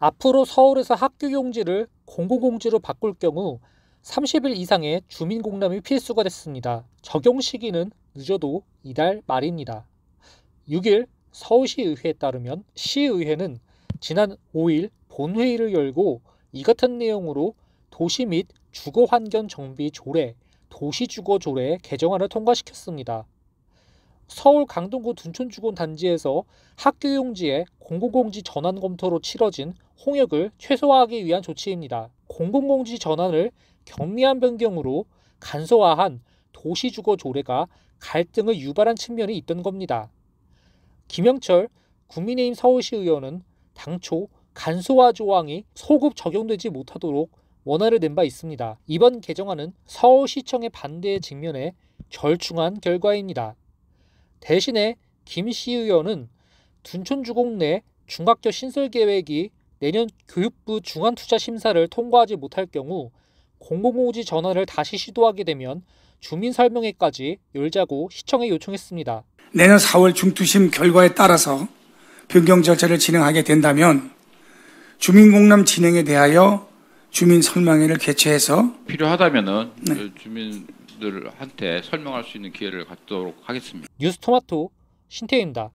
앞으로 서울에서 학교 용지를 공고공지로 바꿀 경우 30일 이상의 주민공람이 필수가 됐습니다. 적용 시기는 늦어도 이달 말입니다. 6일 서울시의회에 따르면 시의회는 지난 5일 본회의를 열고 이 같은 내용으로 도시 및 주거 환경 정비 조례, 도시주거 조례 개정안을 통과시켰습니다. 서울 강동구 둔촌주공 단지에서 학교용지에 공공공지 전환 검토로 치러진 홍역을 최소화하기 위한 조치입니다. 공공공지 전환을 경미한 변경으로 간소화한 도시주거 조례가 갈등을 유발한 측면이 있던 겁니다. 김영철 국민의힘 서울시 의원은 당초 간소화 조항이 소급 적용되지 못하도록 원화를 낸 바 있습니다. 이번 개정안은 서울시청의 반대에 직면해 절충한 결과입니다. 대신에 김시 의원은 둔촌주공 내 중학교 신설 계획이 내년 교육부 중앙투자 심사를 통과하지 못할 경우 공공오지 전환을 다시 시도하게 되면 주민 설명회까지 열자고 시청에 요청했습니다. 내년 4월 중투심 결과에 따라서 변경 절차를 진행하게 된다면 주민공람 진행에 대하여 주민 설명회를 개최해서 필요하다면은 네. 그 주민들한테 설명할 수 있는 기회를 갖도록 하겠습니다. 뉴스토마토 신태입니다.